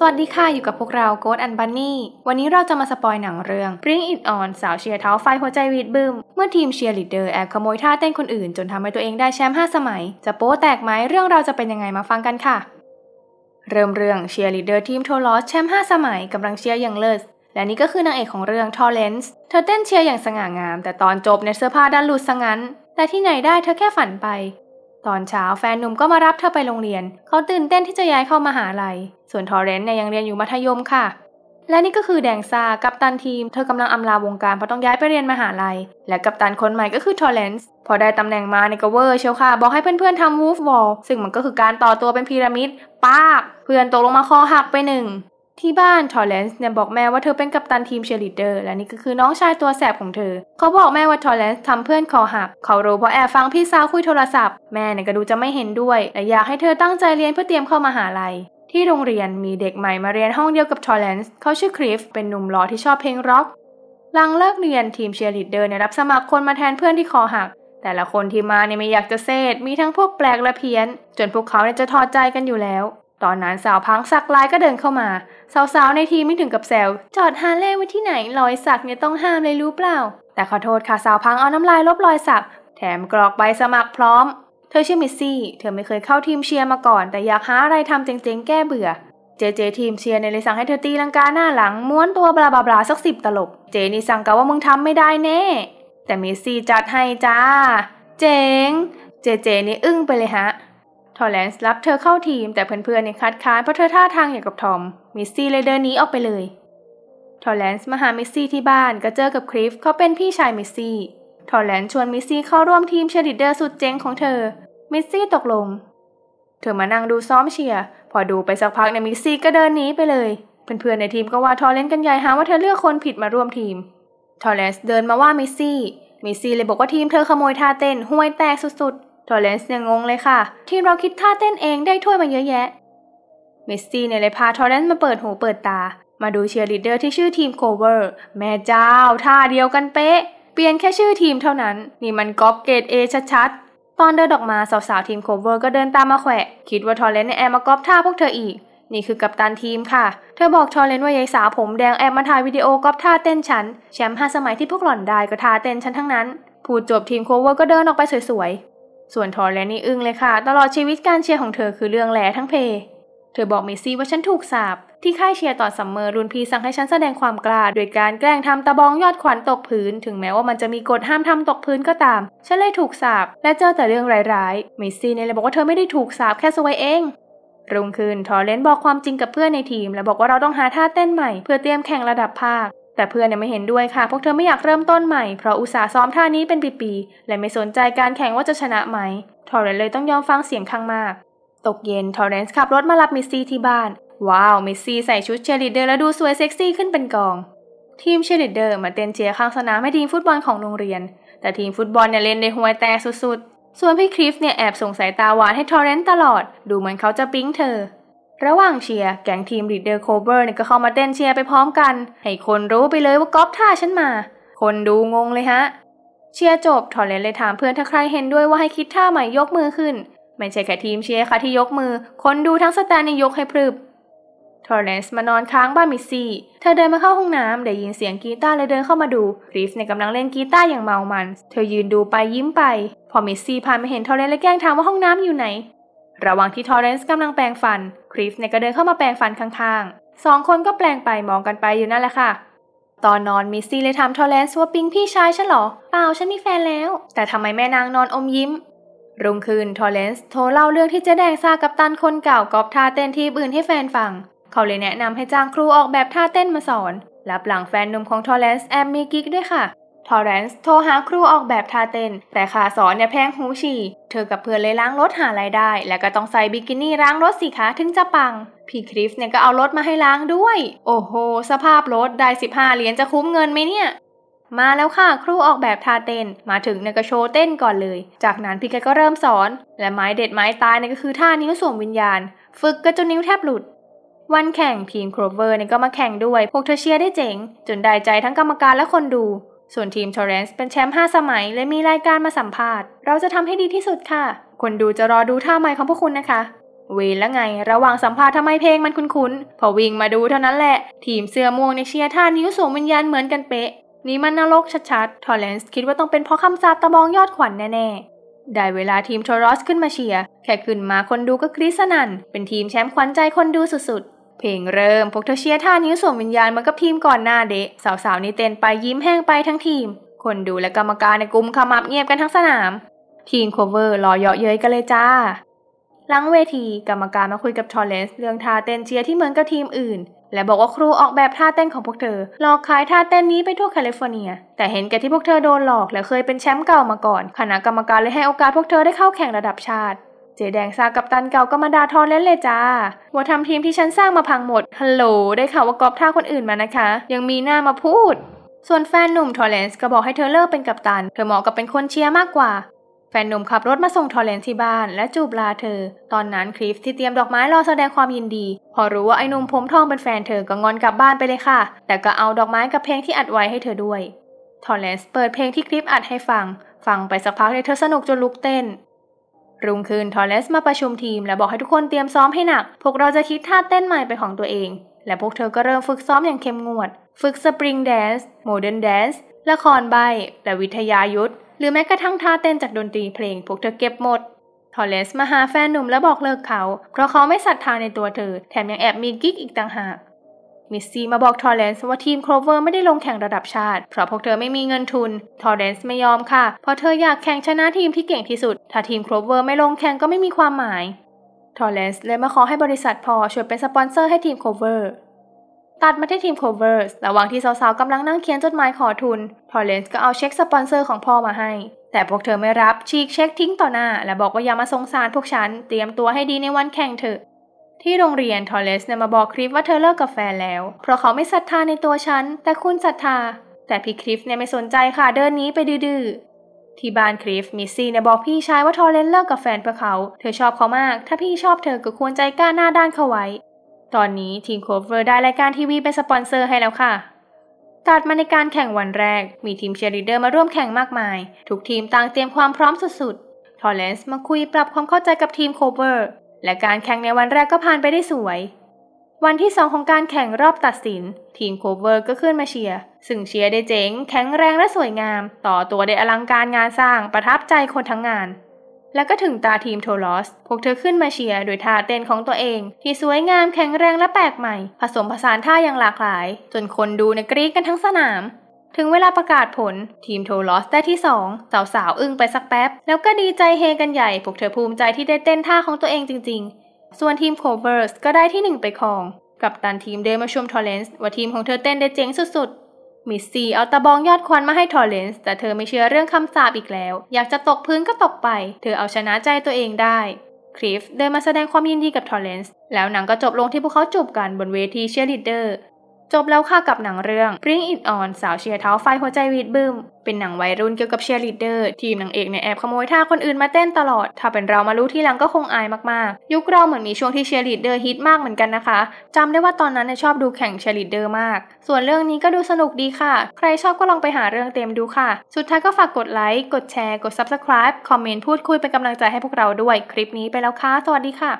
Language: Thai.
สวัสดีค่ะ อยู่กับพวกเราโกดแอนบันนี่วันนี้เราจะมาสปอยหนังเรื่อง Bring It On สาวเชียร์เท้าไฟหัวใจวีดบึ้มเมื่อทีมเชียร์ลีดเดอร์แอบขโมยท่าเต้นคนอื่น จนทำให้ตัวเองได้แชมป์5สมัย จะโป๊แตกไหมเรื่องเราจะเป็นยังไงมาฟังกันค่ะ เริ่มเรื่องเชียร์ลีดเดอร์ทีมโทลอสแชมป์5สมัยกำลังเชียร์อย่างเลิศและนี่ก็คือนางเอกของเรื่องทอร์เลนส์เธอเต้นเชียร์อย่างสง่างาม แต่ตอนจบในเสื้อผ้าด้านหลุดซะงั้นแต่ที่ไหนได้เธอแค่ฝันไปตอนเช้าแฟนหนุ่มก็มารับเธอไปโรงเรียน เขาตื่นเต้นที่จะย้ายเข้ามาหาลัย ส่วนทอเรน์เนี่ยยังเรียนอยู่มัธยมค่ะ และนี่ก็คือแดงซากับตันทีม เธอกำลังอำลาวงการเพราะต้องย้ายไปเรียนมหาลัย และกับตันคนใหม่ก็คือทอเรนส์พอได้ตำแหน่งมาในก็เวอร์เชียวค่ะ บอกให้เพื่อนๆทำวูฟวอล ซึ่งมันก็คือการต่อตัวเป็นพีระมิดปากเพื่อนตกลงมาคอหักไปหนึ่งที่บ้านทอร์เรนซ์เนี่ยบอกแม่ว่าเธอเป็นกัปตันทีมเชียร์ลีดเดอร์และนี่ก็คือน้องชายตัวแสบของเธอ เขาบอกแม่ว่าทอร์เรนซ์ทำเพื่อนคอหัก เขารู้เพราะแอบฟังพี่สาวคุยโทรศัพท์แม่เนี่ยก็ดูจะไม่เห็นด้วย และอยากให้เธอตั้งใจเรียนเพื่อเตรียมเข้ามาหาลัย ที่โรงเรียนมีเด็กใหม่มาเรียนห้องเดียวกับทอร์เรนซ์เขาชื่อคริฟเป็นหนุ่มหล่อที่ชอบเพลงร็อกหลังเลิกเรียนทีมเชียร์ลีดเดอร์เนี่ยรับสมัครคนมาแทนเพื่อนที่คอหักแต่ละคนที่มาเนี่ยไม่อยากจะเซตมีทั้งพวกแปลกและเพี้ยนจนพวกเขาเนี่ยจะทอดใจกันอยู่แล้วตอนนั้นสาวพังสักลายก็เดินเข้ามาสาวๆในทีไม่ถึงกับแซวจอดฮาเล่ไว้ที่ไหนรอยสักเนี่ยต้องห้ามเลยรู้เปล่า แต่ขอโทษค่ะสาวพังเอาน้ำลายลบรอยสักแถมกรอกใบสมัครพร้อม เธอชื่อมิซี่เธอไม่เคยเข้าทีมเชียร์มาก่อน แต่อยากหาอะไรทำเจ๋งๆแก้เบื่อเจเจทีมเชียร์ในเลยสั่งให้เธอตีลังกาหน้าหลังม้วนตัวบลาบลาสักสิบตลบเจนี่สั่งกบว่ามึงทำไม่ได้แน่ แต่มิซี่จัดให้จ้าเจ๋งเจเจ นี่อึ้งไปเลยฮะทอรแลนซ์รับเธอเข้าทีมแต่เพื่อนๆเนี่ยคัดค้านเพราะเธอท่าทางอย่างกับทอม มิสซี่เลยเดินหนีออกไปเลย ทอรแลนซ์มาหามิสซี่ที่บ้านก็เจอกับคริฟเขาเป็นพี่ชายมิสซี่ ทอรแลนซ์ชวนมิสซี่เข้าร่วมทีมเชดิเดอร์สุดเจ๋งของเธอ มิสซี่ตกลง เธอมานั่งดูซ้อมเชียร์ พอดูไปสักพักเนี่ยมิสซี่ก็เดินหนีไปเลย เพื่อนๆในทีมก็ว่าทอรแลนซ์กันใหญ่หาว่าเธอเลือกคนผิดมาร่วมทีม ทอรแลนซ์เดินมาว่ามิสซี่ มิสซี่เลยบอกว่าทีมเธอขโมยท่าเต้นห่วยแตกสุดทอเรนซ์ยังงงเลยค่ะ ที่เราคิดท่าเต้นเองได้ถ้วยมาเยอะแยะ เมสซี่เนี่ยเลยพาทอเรนซ์มาเปิดหูเปิดตา มาดูเชียร์ลีดเดอร์ที่ชื่อทีมโคเวอร์แม่เจ้าท่าเดียวกันเป๊ะเปลี่ยนแค่ชื่อทีมเท่านั้นนี่มันก๊อปเกรดเอชัดๆตอนเดินออกมาสาวๆทีมโคเวอร์ก็เดินตามมาแขวะคิดว่าทอเรนซ์เนแอบมาก๊อปท่าพวกเธออีก นี่คือกัปตันทีมค่ะ เธอบอกทอเรนซ์ว่ายายสาวผมแดงแอบมาถ่ายวิดีโอก๊อปท่าเต้นฉัน แชมป์ห้าสมัยที่พวกหล่อนได้ก็ท่าเต้นฉันทั้งนั้นพูดจบทีมโคเวอร์ก็เดินออกไปสวยส่วนทอร์แลนนี่อึ้งเลยค่ะ ตลอดชีวิตการเชียร์ของเธอคือเรื่องแหลทั้งเพ เธอบอกเมซี่ว่าฉันถูกสาบที่ค่ายเชียร์ต่อสัมเมอร์รุนพีสั่งให้ฉันแสดงความกล้าโดยการแกล้งทำตะบองยอดขวัญตกพื้นถึงแม้ว่ามันจะมีกฎห้ามทำตกพื้นก็ตาม ฉันเลยถูกสาบและเจอแต่เรื่องร้ายๆเมซี่เนี่ยเลยบอกว่าเธอไม่ได้ถูกสาบแค่สวยเอง รุ่งขึ้นทอร์เรนบอกความจริงกับเพื่อนในทีมและบอกว่าเราต้องหาท่าเต้นใหม่เพื่อเตรียมแข่งระดับภาคแต่เพื่อนเนี่ยไม่เห็นด้วยค่ะพวกเธอไม่อยากเริ่มต้นใหม่เพราะอุตสาห์ซ้อมท่านี้เป็นปีๆและไม่สนใจการแข่งว่าจะชนะไหมทอร์เรนเลยต้องยอมฟังเสียงข้างมาก ตกเย็นทอร์เรนขับรถมารับมิสซี่ที่บ้าน ว้าวมิสซี่ใส่ชุดเชียร์ลีดเดอร์แล้วดูสวยเซ็กซี่ขึ้นเป็นกองทีมเชียร์ลีดเดอร์มาเต้นเชียร์ข้างสนามให้ทีมฟุตบอลของโรงเรียน แต่ทีมฟุตบอลเนี่ยเล่นในหัวแต่สุดๆส่วนพี่คริฟเนี่ยแอบส่งสายตาหวานให้ทอร์เรนตลอด ดูเหมือนเขาจะปิ๊งเธอระหว่างเชียร์แก๊งทีมรีดเดอร์โคเบอร์เนี่ยก็เข้ามาเต้นเชียร์ไปพร้อมกันให้คนรู้ไปเลยว่าก๊อปท่าฉันมา คนดูงงเลยฮะ เชียร์จบ ทอร์เรนเลยถามเพื่อนถ้าใครเห็นด้วยว่าให้คิดท่าใหม่ยกมือขึ้น ไม่ใช่แค่ทีมเชียร์ค่ะที่ยกมือ คนดูทั้งสแตนนี่ยกให้พรึบทอร์เรนส์มานอนค้างบ้านมิซี่เธอเดินมาเข้าห้องน้ำได้ยินเสียงกีตาร์เลยเดินเข้ามาดูคริสในกำลังเล่นกีตาร์อย่างเมามันเธอยืนดูไปยิ้มไป พอมิซี่ผ่านมาเห็นทอร์เรนส์และแกล้งถามว่าห้องน้ำอยู่ไหน ระหว่างที่ทอร์เรนส์กำลังแปรงฟันคริสเนี่ยก็เดินเข้ามาแปลงฟันข้างๆ สองคนก็แปลงไปมองกันไปอยู่นั่นแหละค่ะ ตอนนอนมิสซี่เลยถามทอเลนซ์ว่าปิงพี่ชายฉันหรอ เปล่าฉันมีแฟนแล้ว แต่ทำไมแม่นางนอนอมยิ้ม รุ่งคืนทอเลนซ์โทรเล่าเรื่องที่เจ๊แดงซากับตันคนเก่ากอบท่าเต้นที่อื่นให้แฟนฟัง เขาเลยแนะนำให้จ้างครูออกแบบท่าเต้นมาสอน รับหลังแฟนหนุ่มของทอเลนซ์แอมมีกิ๊กด้วยค่ะทอร์เรนซ์โทรหาครูออกแบบทาเต้นแต่ค่าสอนเนี่ยแพงหูฉี่เธอกับเพื่อนเลยล้างรถหารายได้ และก็ต้องใส่บิกินี่ล้างรถสิคะถึงจะปัง พี่คริสเนี่ยก็เอารถมาให้ล้างด้วย โอ้โห สภาพรถได้ 15 เหรียญจะคุ้มเงินไหมเนี่ย มาแล้วค่ะครูออกแบบทาเต้นมาถึงเนี่ยก็โชว์เต้นก่อนเลย จากนั้นพี่แกก็เริ่มสอน และไม้เด็ดไม้ตายเนี่ยก็คือท่านิ้วสวมวิญญาณ ฝึกก็จนนิ้วแทบหลุดวันแข่งพีมโครเวอร์เนี่ยก็มาแข่งด้วย พวกเธอเชียร์ได้เจ๋งจนได้ใจทั้งกรรมการและคนดูส่วนทีมทอร์เรนส์เป็นแชมป์5สมัย และมีรายการมาสัมภาษณ์เราจะทำให้ดีที่สุดค่ะ คนดูจะรอดูท่าไม้ของพวกคุณนะคะ เวนแล้วไงระหว่างสัมภาษณ์ทำไมเพลงมันคุ้นๆพอวิ่งมาดูเท่านั้นแหละ ทีมเสื้อม่วงในเชียร์ท่านิ้วสูงวิญญาณเหมือนกันเป๊ะ นี่มันนรกชัดๆ ทอร์เรนส์คิดว่าต้องเป็นเพราะคำสาปตะบองยอดขวัญแน่ๆได้เวลาทีมทอรอสขึ้นมาเชียร์แค่ขึ้นมาคนดูก็กรี๊ดสนั่นเป็นทีมแชมป์ขวัญใจคนดูสุดๆเพลงเริ่มพวกเธอเชียร์ท่านิ้วสวงวิญญาณมันก็ทีมก่อนหน้าเดะสาวๆ นี่เต้นไปยิ้มแห้งไปทั้งทีม คนดูและกรรมการในกลุ่มขมับเงียบกันทั้งสนาม ทีมโคเวอร์รอเยาะเย้ยกันเลยจ้าหลังเวทีกรรมการมาคุยกับทอร์เรนส์เรื่องท่าเต้นเชียร์ที่เหมือนกับทีมอื่น และบอกว่าครูออกแบบท่าเต้นของพวกเธอหลอกขายท่าเต้นนี้ไปทั่วแคลิฟอร์เนีย แต่เห็นแก่ที่พวกเธอโดนหลอกและเคยเป็นแชมป์เก่ามาก่อนคณะกรรมการเลยให้โอกาสพวกเธอได้เข้าแข่งระดับชาติเจแดงซากับตันเก่าก็มาดาทอเล่นเลยจ้าว่าทำทีมที่ฉันสร้างมาพังหมด ฮัลโหล ได้ข่าวว่ากอบท่าคนอื่นมานะคะ ยังมีหน้ามาพูด ส่วนแฟนหนุ่มทอเรนส์ก็บอกให้เธอเลิกเป็นกับตัน เธอเหมาะกับเป็นคนเชียร์มากกว่า แฟนหนุ่มขับรถมาส่งทอเรนส์ที่บ้านและจูบลาเธอ ตอนนั้นคริฟที่เตรียมดอกไม้รอแสดงความยินดี พอรู้ว่าไอ้หนุ่มผมทองเป็นแฟนเธอ ก็งอนกลับบ้านไปเลยค่ะ แต่ก็เอาดอกไม้กับเพลงที่อัดไว้ให้เธอด้วย ทอเรนส์เปิดเพลงที่คริฟอัดให้ฟัง ฟังไปสักพักเลยเธอสนุกจนลุกเต้นรุ่งคืน ทอร์เลสมาประชุมทีมและบอกให้ทุกคนเตรียมซ้อมให้หนัก พวกเราจะคิดท่าเต้นใหม่เป็นของตัวเอง และพวกเธอก็เริ่มฝึกซ้อมอย่างเข้มงวด ฝึกสปริงแดนซ์โมเดิร์นแดนซ์ละครใบ และวิทยายุทธหรือแม้กระทั่งท่าเต้นจากดนตรีเพลงพวกเธอเก็บหมด ทอร์เลสมาหาแฟนหนุ่มและบอกเลิกเขา เพราะเขาไม่ศรัทธาในตัวเธอ แถมยังแอบมีกิ๊กอีกต่างหากมิสซี่มาบอกทอร์เรนซ์ว่าทีมโครเวอร์ไม่ได้ลงแข่งระดับชาติเพราะพวกเธอไม่มีเงินทุนทอร์เรนซ์ไม่ยอมค่ะเพราะเธออยากแข่งชนะทีมที่เก่งที่สุดถ้าทีมโครเวอร์ไม่ลงแข่งก็ไม่มีความหมายทอร์เรนซ์เลยมาขอให้บริษัทพอช่วยเป็นสปอนเซอร์ให้ทีมโครเวอร์ตัดมาที่ทีมโคเวอร์สระหว่างที่สาวๆกำลังนั่งเขียนจดหมายขอทุนทอร์เรนซ์ก็เอาเช็คสปอนเซอร์ของพ่อมาให้แต่พวกเธอไม่รับฉีกเช็คทิ้งต่อหน้า และบอกว่าอย่ามาสงสารพวกฉันเตรียมตัวให้ดีในวันแข่งเถอะที่โรงเรียนทอเลสเนี่ยมาบอกคริฟว่าเธอเลิกกับแฟนแล้วเพราะเขาไม่ศรัทธาในตัวฉันแต่คุณศรัทธาแต่พี่คริฟเนี่ยไม่สนใจค่ะเดินนี้ไปดื้อที่บ้านคริฟมิสซี่เนี่ยบอกพี่ชายว่าทอเลนเลิกกับแฟนเพื่อเขา เธอชอบเขามากถ้าพี่ชอบเธอก็ควรใจกล้าหน้าด้านเขาไว้ ตอนนี้ทีมโคเวอร์ได้รายการทีวีเป็นสปอนเซอร์ให้แล้วค่ะตัดมาในการแข่งวันแรก มีทีมเชียร์ลีเดอร์มาร่วมแข่งมากมายทุกทีมต่างเตรียมความพร้อมสุดๆทอเลนส์มาคุยปรับความเข้าใจกับทีมโคเวอร์และการแข่งในวันแรกก็ผ่านไปได้สวย วันที่สองของการแข่งรอบตัดสินทีมโคเวอร์ก็ขึ้นมาเชียร์ซึ่งเชียร์ได้เจ๋งแข็งแรงและสวยงาม ต่อตัวได้อลังการงานสร้าง ประทับใจคนทั้งงาน แล้วก็ถึงตาทีมโทลอสพวกเธอขึ้นมาเชียร์โดยท่าเต้นของตัวเอง ที่สวยงามแข็งแรงและแปลกใหม่ ผสมผสานท่าอย่างหลากหลาย จนคนดูในกรี๊ดกันทั้งสนามถึงเวลาประกาศผล ทีมโทลอสได้ที่2สาวสาวอึ้งไปสักแป๊บ แล้วก็ดีใจเฮกันใหญ่พวกเธอภูมิใจที่ได้เต้นท่าของตัวเองจริงๆ ส่วนทีมโคเวอร์สก็ได้ที่1ไปครอง กับตันทีมเดินมาชมทอร์เลนส์ว่าทีมของเธอเต้นได้เจ๋งสุดๆ มิสซีเอาตะบองยอดควันมาให้ทอร์เลนส์แต่เธอไม่เชื่อเรื่องคำสาปอีกแล้ว อยากจะตกพื้นก็ตกไปเธอเอาชนะใจตัวเองได้คริฟเดินมาแสดงความยินดีกับทอร์เรนส์แล้วหนังก็จบลงที่พวกเขาจูบกันบนเวทีเชียร์ลีดเดอร์จบแล้วค่ะกับหนังเรื่อง Bring It On สาวเชียร์เท้าไฟหัวใจวีดบึ้มเป็นหนังวัยรุ่นเกี่ยวกับเชียร์ลีดเดอร์ ทีมนางเอกเนี่ยแอบขโมยท่าคนอื่นมาเต้นตลอด ถ้าเป็นเรามารู้ที่หลังก็คงอายมากๆ ยุคเราเหมือนมีช่วงที่เชียร์ลีดเดอร์ฮิตมากเหมือนกันนะคะจำได้ว่าตอนนั้นชอบดูแข่งเชียร์ลีดเดอร์มากส่วนเรื่องนี้ก็ดูสนุกดีค่ะ ใครชอบก็ลองไปหาเรื่องเต็มดูค่ะ สุดท้ายก็ฝากกดไลค์กดแชร์กด subscribe คอมเมนต์พูดคุยเป็นกำลังใจให้พวกเราด้วยคลิปนี้ไปแล้วค่ะสวัสดีค่ะ